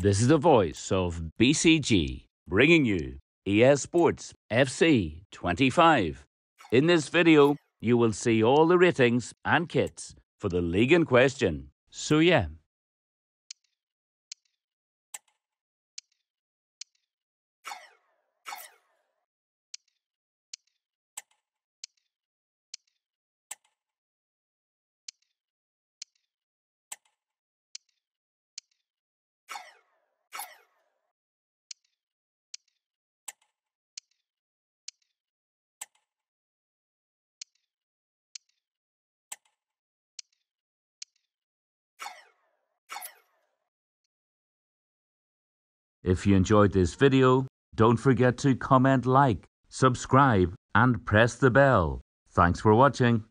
This is the voice of BCG bringing you ES Sports FC 25. In this video, you will see all the ratings and kits for the league in question. So yeah, If you enjoyed this video, don't forget to comment, like, subscribe, and press the bell. Thanks for watching.